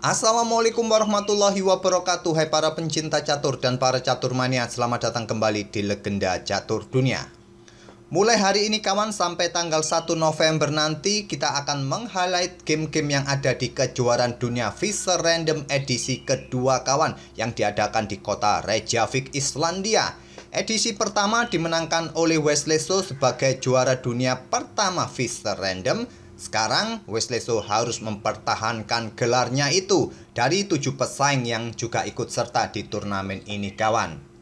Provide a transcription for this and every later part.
Assalamualaikum warahmatullahi wabarakatuh Hai para pencinta catur dan para catur mania Selamat datang kembali di Legenda Catur Dunia Mulai hari ini kawan sampai tanggal 1 November nanti Kita akan meng-highlight game-game yang ada di kejuaraan dunia Visa Random edisi kedua kawan Yang diadakan di kota Reykjavik, Islandia Edisi pertama dimenangkan oleh Wesley So sebagai juara dunia pertama Fischer Random sekarang Wesley So harus mempertahankan gelarnya itu dari tujuh pesaing yang juga ikut serta di turnamen ini kawan.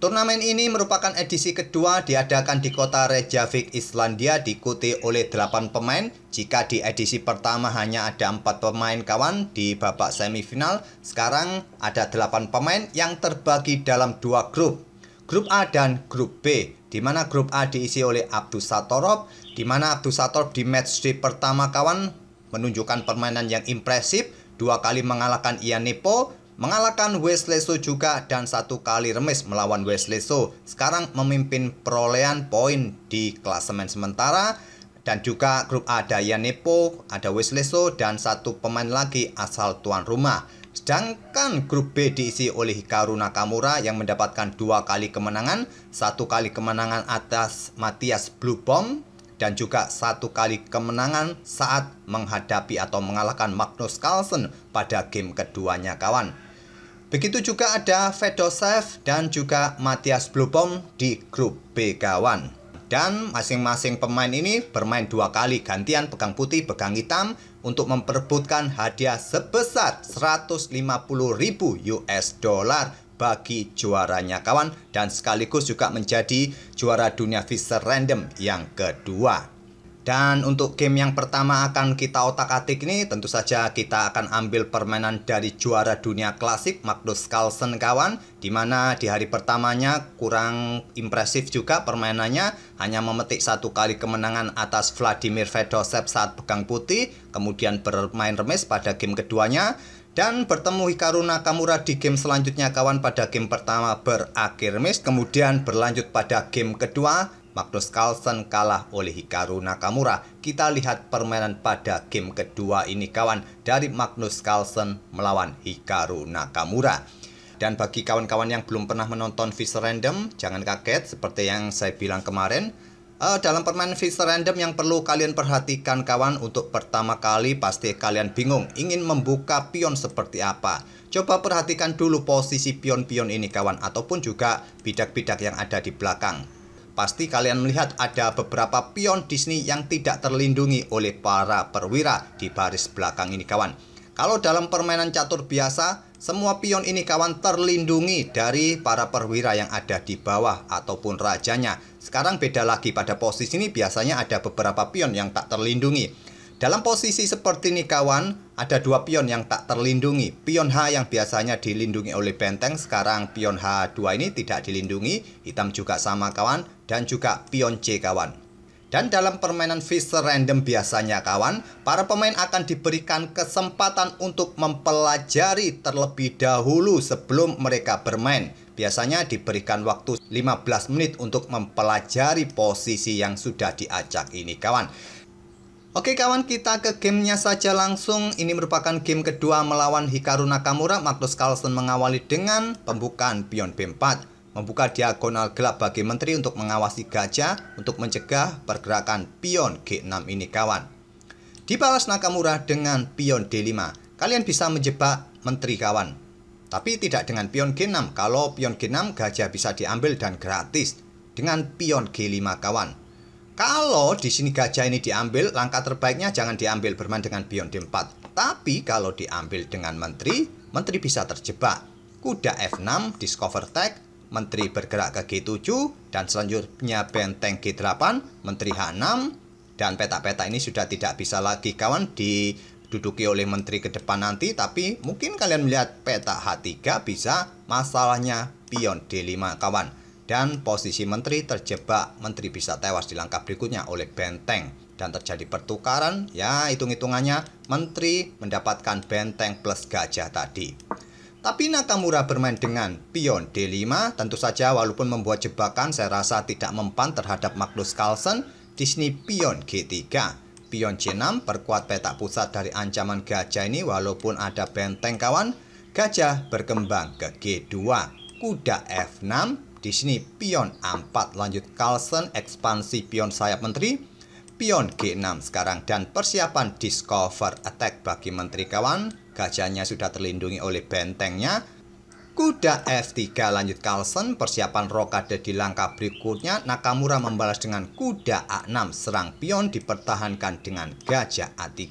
Turnamen ini merupakan edisi kedua diadakan di kota Reykjavik, Islandia diikuti oleh 8 pemain. Jika di edisi pertama hanya ada empat pemain kawan di babak semifinal, sekarang ada 8 pemain yang terbagi dalam dua grup grup A dan grup B di mana grup A diisi oleh Abdus Satorop, di mana Abdus Satorop di matchday pertama kawan menunjukkan permainan yang impresif dua kali mengalahkan Ian Nepo mengalahkan Wesleso juga dan satu kali remis melawan Wesleso sekarang memimpin perolehan poin di klasemen sementara dan juga grup A ada Nepo, ada Wesleso, dan satu pemain lagi asal tuan rumah. Sedangkan grup B diisi oleh Hikaru Nakamura yang mendapatkan dua kali kemenangan, satu kali kemenangan atas Matias Blue Bomb, dan juga satu kali kemenangan saat menghadapi atau mengalahkan Magnus Carlsen pada game keduanya kawan. Begitu juga ada Fedosev dan juga Matias Blubom di grup B kawan. Dan masing-masing pemain ini bermain dua kali gantian pegang putih, pegang hitam untuk memperbutkan hadiah sebesar 150.000 US dollar bagi juaranya kawan dan sekaligus juga menjadi juara dunia Fisher Random yang kedua. Dan untuk game yang pertama akan kita otak-atik ini tentu saja kita akan ambil permainan dari juara dunia klasik Magnus Carlsen kawan di mana di hari pertamanya kurang impresif juga permainannya Hanya memetik satu kali kemenangan atas Vladimir Fedosev saat pegang putih Kemudian bermain remis pada game keduanya dan bertemu Hikaru Nakamura di game selanjutnya kawan pada game pertama berakhir miss kemudian berlanjut pada game kedua Magnus Carlsen kalah oleh Hikaru Nakamura. Kita lihat permainan pada game kedua ini kawan dari Magnus Carlsen melawan Hikaru Nakamura. Dan bagi kawan-kawan yang belum pernah menonton Fisher Random, jangan kaget seperti yang saya bilang kemarin. Uh, dalam permainan Fisher Random yang perlu kalian perhatikan kawan untuk pertama kali pasti kalian bingung ingin membuka pion seperti apa. Coba perhatikan dulu posisi pion-pion ini kawan ataupun juga bidak-bidak yang ada di belakang pasti kalian melihat ada beberapa pion Disney yang tidak terlindungi oleh para perwira di baris belakang ini kawan. Kalau dalam permainan catur biasa, semua pion ini kawan terlindungi dari para perwira yang ada di bawah ataupun rajanya. Sekarang beda lagi pada posisi ini biasanya ada beberapa pion yang tak terlindungi. Dalam posisi seperti ini kawan, ada dua pion yang tak terlindungi. Pion H yang biasanya dilindungi oleh benteng, sekarang pion H2 ini tidak dilindungi. Hitam juga sama kawan, dan juga pion C kawan. Dan dalam permainan Fischer Random biasanya kawan, para pemain akan diberikan kesempatan untuk mempelajari terlebih dahulu sebelum mereka bermain. Biasanya diberikan waktu 15 menit untuk mempelajari posisi yang sudah diajak ini kawan. Oke kawan kita ke gamenya saja langsung Ini merupakan game kedua melawan Hikaru Nakamura Magnus Carlsen mengawali dengan pembukaan Pion B4 Membuka diagonal gelap bagi menteri untuk mengawasi gajah Untuk mencegah pergerakan pion G6 ini kawan Dibalas Nakamura dengan pion D5 Kalian bisa menjebak menteri kawan Tapi tidak dengan pion G6 Kalau pion G6 gajah bisa diambil dan gratis Dengan pion G5 kawan kalau di sini gajah ini diambil, langkah terbaiknya jangan diambil bermain dengan pion D4. Tapi kalau diambil dengan menteri, menteri bisa terjebak. Kuda F6, discover tag, menteri bergerak ke G7, dan selanjutnya benteng G8, menteri H6, dan peta-peta ini sudah tidak bisa lagi kawan diduduki oleh menteri ke depan nanti, tapi mungkin kalian melihat peta H3 bisa masalahnya pion D5 kawan dan posisi menteri terjebak. Menteri bisa tewas di langkah berikutnya oleh benteng dan terjadi pertukaran. Ya, hitung-hitungannya menteri mendapatkan benteng plus gajah tadi. Tapi Nakamura bermain dengan pion D5 tentu saja walaupun membuat jebakan saya rasa tidak mempan terhadap Magnus Carlsen di sini pion G3. Pion C6 perkuat petak pusat dari ancaman gajah ini walaupun ada benteng kawan. Gajah berkembang ke G2, kuda F6, di sini pion A4 lanjut Carlson ekspansi pion sayap menteri, pion G6 sekarang dan persiapan discover attack bagi menteri kawan. Gajahnya sudah terlindungi oleh bentengnya. Kuda F3 lanjut Carlson persiapan rokade di langkah berikutnya. Nakamura membalas dengan kuda A6, serang pion dipertahankan dengan gajah A3.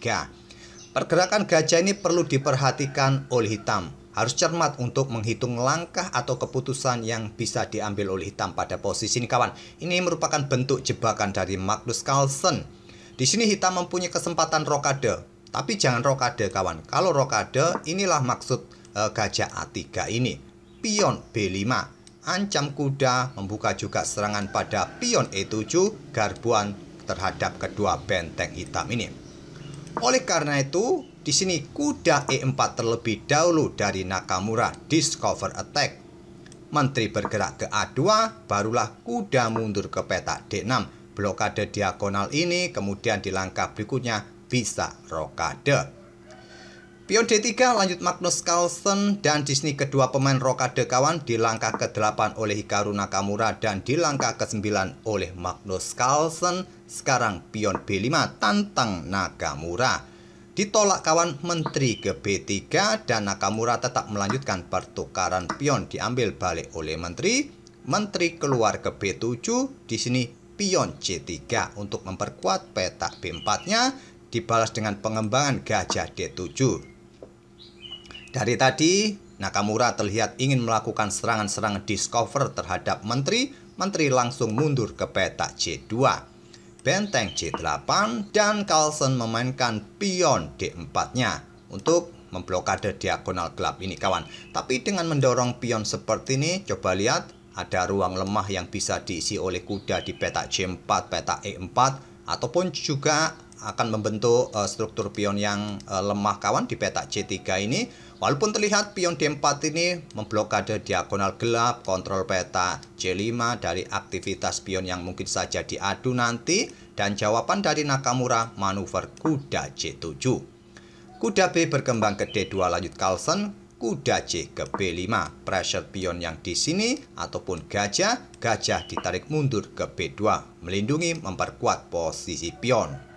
Pergerakan gajah ini perlu diperhatikan oleh hitam harus cermat untuk menghitung langkah atau keputusan yang bisa diambil oleh hitam pada posisi ini kawan. Ini merupakan bentuk jebakan dari Magnus Carlsen. Di sini hitam mempunyai kesempatan rokade, tapi jangan rokade kawan. Kalau rokade inilah maksud e, gajah A3 ini. Pion B5 ancam kuda membuka juga serangan pada pion E7 garbuan terhadap kedua benteng hitam ini. Oleh karena itu, di sini kuda E4 terlebih dahulu dari Nakamura Discover Attack. Menteri bergerak ke A2, barulah kuda mundur ke petak D6. Blokade diagonal ini kemudian di langkah berikutnya bisa rokade. Pion D3 lanjut Magnus Carlsen dan di sini kedua pemain rokade kawan di langkah ke-8 oleh Hikaru Nakamura dan di langkah ke-9 oleh Magnus Carlsen. Sekarang pion B5 tantang Nakamura ditolak kawan menteri ke B3 dan Nakamura tetap melanjutkan pertukaran pion diambil balik oleh menteri. Menteri keluar ke B7, di sini pion C3 untuk memperkuat petak B4-nya dibalas dengan pengembangan gajah D7. Dari tadi, Nakamura terlihat ingin melakukan serangan-serangan discover terhadap menteri, menteri langsung mundur ke petak C2 benteng C8 dan Carlsen memainkan pion D4-nya untuk memblokade diagonal gelap ini kawan. Tapi dengan mendorong pion seperti ini, coba lihat ada ruang lemah yang bisa diisi oleh kuda di petak C4, petak E4 ataupun juga akan membentuk eh, struktur pion yang eh, lemah kawan di petak C3 ini Walaupun terlihat pion D4 ini memblokade diagonal gelap kontrol peta c 5 dari aktivitas pion yang mungkin saja diadu nanti dan jawaban dari Nakamura manuver kuda c 7 Kuda B berkembang ke D2 lanjut Carlson kuda C ke B5. Pressure pion yang di sini ataupun gajah, gajah ditarik mundur ke B2 melindungi memperkuat posisi pion.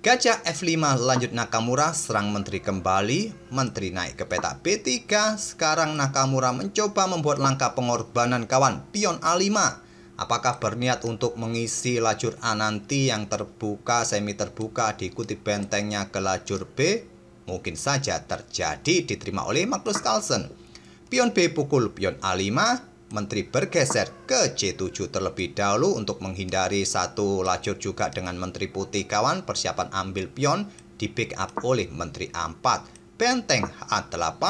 Gajah F5 lanjut Nakamura serang menteri kembali, menteri naik ke peta B3, sekarang Nakamura mencoba membuat langkah pengorbanan kawan pion A5. Apakah berniat untuk mengisi lajur A nanti yang terbuka semi terbuka diikuti bentengnya ke lajur B? Mungkin saja terjadi diterima oleh Magnus Carlsen. Pion B pukul pion A5, Menteri bergeser ke C7 terlebih dahulu untuk menghindari satu lajur juga dengan Menteri Putih kawan persiapan ambil pion di up oleh Menteri A4 benteng A8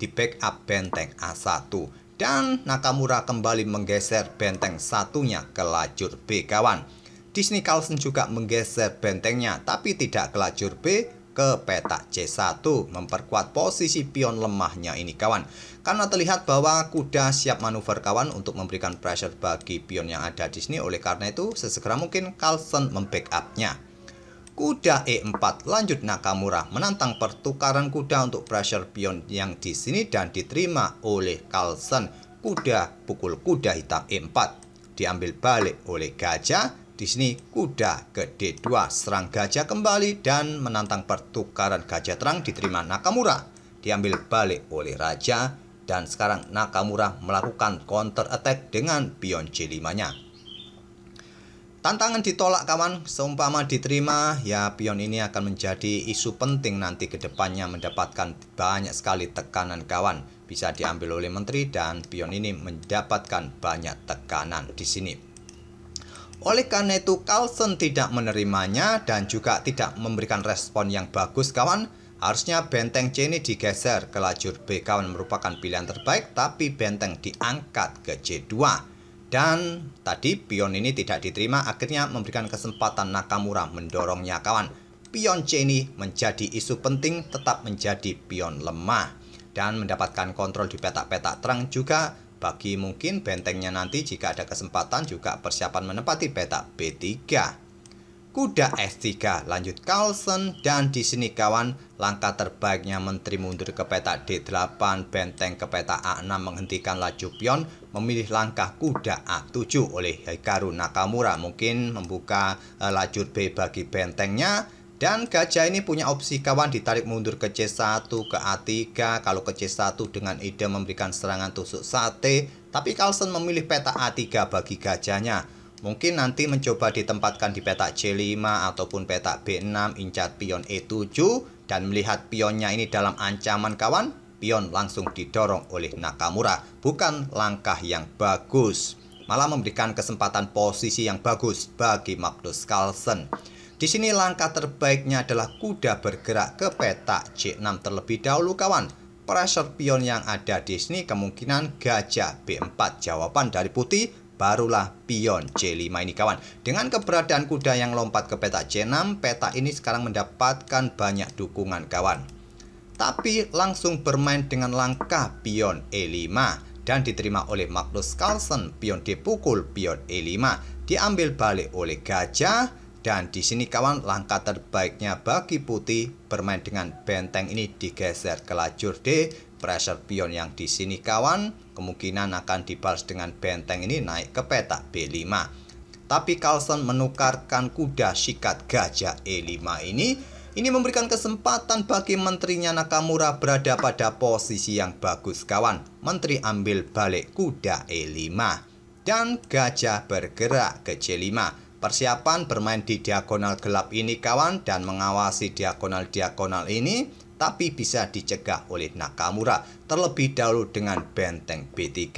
di up benteng A1 dan Nakamura kembali menggeser benteng satunya ke lajur B kawan Disney Carlson juga menggeser bentengnya tapi tidak ke lajur B ke peta C1 memperkuat posisi pion lemahnya ini kawan karena terlihat bahwa kuda siap manuver kawan untuk memberikan pressure bagi pion yang ada di sini oleh karena itu sesegera mungkin Carlsen membackupnya kuda E4 lanjut Nakamura menantang pertukaran kuda untuk pressure pion yang di sini dan diterima oleh Carlsen kuda pukul kuda hitam E4 diambil balik oleh gajah di sini kuda ke D2 serang gajah kembali dan menantang pertukaran gajah terang diterima Nakamura. Diambil balik oleh raja dan sekarang Nakamura melakukan counter attack dengan pion C5-nya. Tantangan ditolak kawan, seumpama diterima ya pion ini akan menjadi isu penting nanti ke depannya mendapatkan banyak sekali tekanan kawan. Bisa diambil oleh menteri dan pion ini mendapatkan banyak tekanan di sini oleh karena itu, Carlson tidak menerimanya dan juga tidak memberikan respon yang bagus, kawan. Harusnya benteng C ini digeser ke lajur B, kawan merupakan pilihan terbaik, tapi benteng diangkat ke C2. Dan tadi pion ini tidak diterima, akhirnya memberikan kesempatan Nakamura mendorongnya, kawan. Pion C ini menjadi isu penting, tetap menjadi pion lemah. Dan mendapatkan kontrol di petak-petak terang juga bagi mungkin bentengnya nanti jika ada kesempatan juga persiapan menempati petak B3. Kuda F3 lanjut Carlson dan di sini kawan langkah terbaiknya menteri mundur ke petak D8 benteng ke petak A6 menghentikan laju pion memilih langkah kuda A7 oleh Hikaru Nakamura mungkin membuka eh, lajur B bagi bentengnya dan gajah ini punya opsi kawan ditarik mundur ke C1 ke A3 Kalau ke C1 dengan ide memberikan serangan tusuk sate Tapi Carlsen memilih peta A3 bagi gajahnya Mungkin nanti mencoba ditempatkan di peta C5 ataupun peta B6 incat pion E7 Dan melihat pionnya ini dalam ancaman kawan Pion langsung didorong oleh Nakamura Bukan langkah yang bagus Malah memberikan kesempatan posisi yang bagus bagi Magnus Carlsen di sini langkah terbaiknya adalah kuda bergerak ke peta C6 terlebih dahulu kawan. Pressure pion yang ada di sini kemungkinan gajah B4. Jawaban dari putih barulah pion C5 ini kawan. Dengan keberadaan kuda yang lompat ke peta C6, peta ini sekarang mendapatkan banyak dukungan kawan. Tapi langsung bermain dengan langkah pion E5 dan diterima oleh Magnus Carlsen pion dipukul pion E5 diambil balik oleh gajah dan di sini kawan langkah terbaiknya bagi putih bermain dengan benteng ini digeser ke lajur D. Pressure pion yang di sini kawan kemungkinan akan dibalas dengan benteng ini naik ke petak B5. Tapi Carlson menukarkan kuda sikat gajah E5 ini ini memberikan kesempatan bagi menterinya Nakamura berada pada posisi yang bagus kawan. Menteri ambil balik kuda E5 dan gajah bergerak ke C5. Persiapan bermain di diagonal gelap ini kawan dan mengawasi diagonal-diagonal ini tapi bisa dicegah oleh Nakamura terlebih dahulu dengan benteng B3.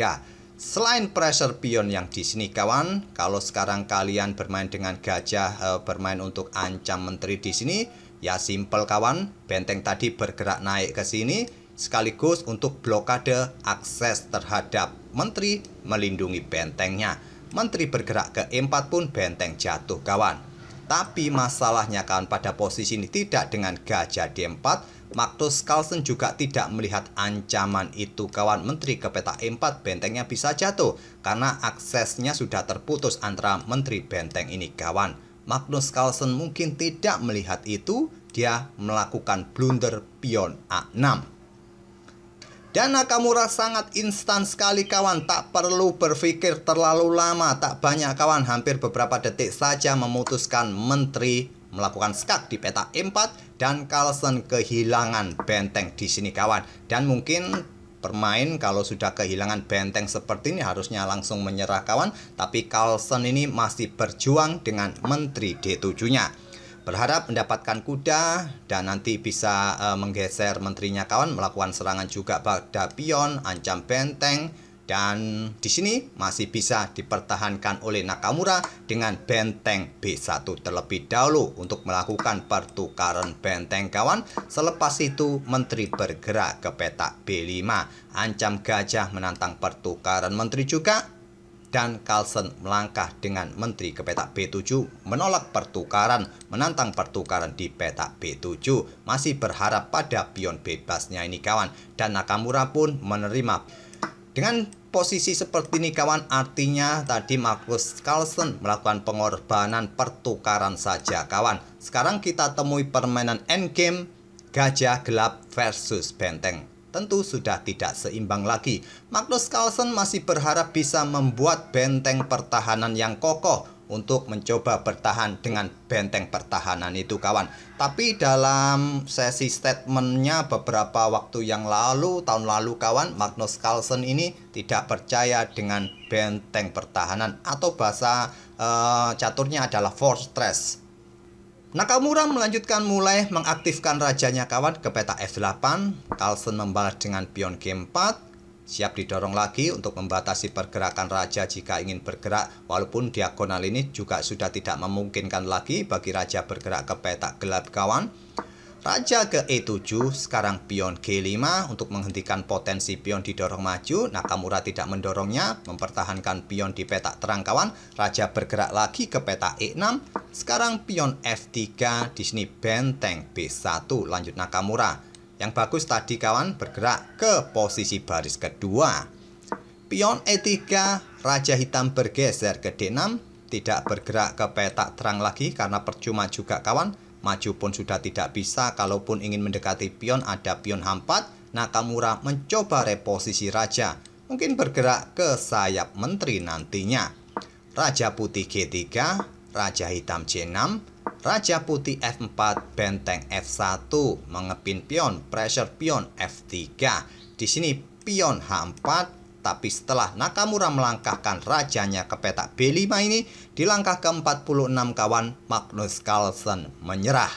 Selain pressure pion yang di sini kawan, kalau sekarang kalian bermain dengan gajah eh, bermain untuk ancam menteri di sini, ya simple kawan, benteng tadi bergerak naik ke sini sekaligus untuk blokade akses terhadap menteri melindungi bentengnya. Menteri bergerak ke empat pun benteng jatuh kawan. Tapi masalahnya kawan pada posisi ini tidak dengan gajah di empat. Magnus Carlsen juga tidak melihat ancaman itu kawan menteri ke peta E4 bentengnya bisa jatuh karena aksesnya sudah terputus antara menteri benteng ini kawan. Magnus Carlsen mungkin tidak melihat itu, dia melakukan blunder pion A6. Dan Nakamura sangat instan sekali kawan Tak perlu berpikir terlalu lama Tak banyak kawan Hampir beberapa detik saja memutuskan menteri melakukan skak di peta E4 dan Carlsen kehilangan benteng di sini kawan dan mungkin permain kalau sudah kehilangan benteng seperti ini harusnya langsung menyerah kawan tapi Carlsen ini masih berjuang dengan menteri D7 nya Berharap mendapatkan kuda dan nanti bisa e, menggeser menterinya kawan melakukan serangan juga pada pion, ancam benteng dan di sini masih bisa dipertahankan oleh Nakamura dengan benteng B1 terlebih dahulu untuk melakukan pertukaran benteng kawan. Selepas itu menteri bergerak ke petak B5. Ancam gajah menantang pertukaran menteri juga dan Carlsen melangkah dengan menteri ke petak B7, menolak pertukaran, menantang pertukaran di petak B7, masih berharap pada pion bebasnya ini kawan, dan Nakamura pun menerima. Dengan posisi seperti ini kawan, artinya tadi Marcus Carlsen melakukan pengorbanan pertukaran saja kawan. Sekarang kita temui permainan endgame, gajah gelap versus benteng tentu sudah tidak seimbang lagi. Magnus Carlsen masih berharap bisa membuat benteng pertahanan yang kokoh untuk mencoba bertahan dengan benteng pertahanan itu kawan. Tapi dalam sesi statementnya beberapa waktu yang lalu, tahun lalu kawan, Magnus Carlsen ini tidak percaya dengan benteng pertahanan atau bahasa uh, caturnya adalah fortress Nakamura melanjutkan mulai mengaktifkan rajanya kawan ke peta F8, Carlsen membalas dengan pion G4, siap didorong lagi untuk membatasi pergerakan raja jika ingin bergerak walaupun diagonal ini juga sudah tidak memungkinkan lagi bagi raja bergerak ke peta gelap kawan. Raja ke E7, sekarang pion G5 untuk menghentikan potensi pion didorong maju. Nakamura tidak mendorongnya, mempertahankan pion di petak terang kawan. Raja bergerak lagi ke petak E6. Sekarang pion F3, di sini benteng B1, lanjut Nakamura. Yang bagus tadi kawan bergerak ke posisi baris kedua. Pion E3, Raja hitam bergeser ke D6, tidak bergerak ke petak terang lagi karena percuma juga kawan Maju pun sudah tidak bisa kalaupun ingin mendekati pion ada pion h hampat, Nakamura mencoba reposisi raja, mungkin bergerak ke sayap menteri nantinya. Raja putih G3, raja hitam C6, raja putih F4, benteng F1, mengepin pion, pressure pion F3. Di sini pion H4, tapi setelah Nakamura melangkahkan rajanya ke petak B5 ini, di langkah ke-46 kawan Magnus Carlsen menyerah.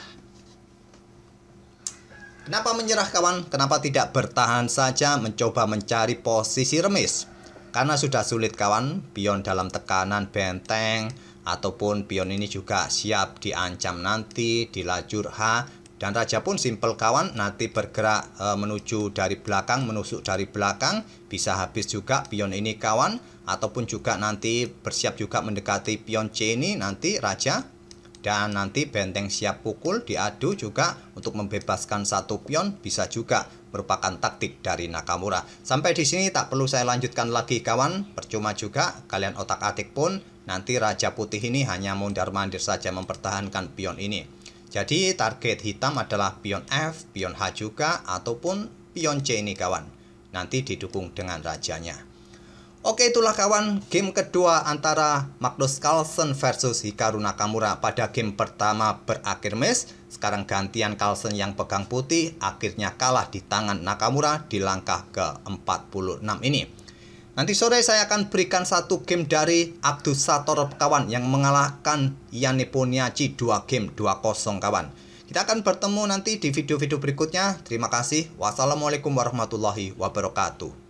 Kenapa menyerah kawan? Kenapa tidak bertahan saja mencoba mencari posisi remis? Karena sudah sulit kawan, pion dalam tekanan benteng ataupun pion ini juga siap diancam nanti di lajur H dan raja pun simpel kawan, nanti bergerak e, menuju dari belakang, menusuk dari belakang, bisa habis juga pion ini kawan, ataupun juga nanti bersiap juga mendekati pion C ini nanti raja. Dan nanti benteng siap pukul diadu juga untuk membebaskan satu pion bisa juga merupakan taktik dari Nakamura. Sampai di sini tak perlu saya lanjutkan lagi kawan, percuma juga kalian otak-atik pun nanti raja putih ini hanya mondar-mandir saja mempertahankan pion ini. Jadi target hitam adalah pion F, pion H juga, ataupun pion C ini kawan. Nanti didukung dengan rajanya. Oke itulah kawan, game kedua antara Magnus Carlsen versus Hikaru Nakamura pada game pertama berakhir miss. Sekarang gantian Carlsen yang pegang putih akhirnya kalah di tangan Nakamura di langkah ke-46 ini. Nanti sore saya akan berikan satu game dari Abdus Sator kawan yang mengalahkan Yane Poniachi 2 game 2-0 kawan. Kita akan bertemu nanti di video-video berikutnya. Terima kasih. Wassalamualaikum warahmatullahi wabarakatuh.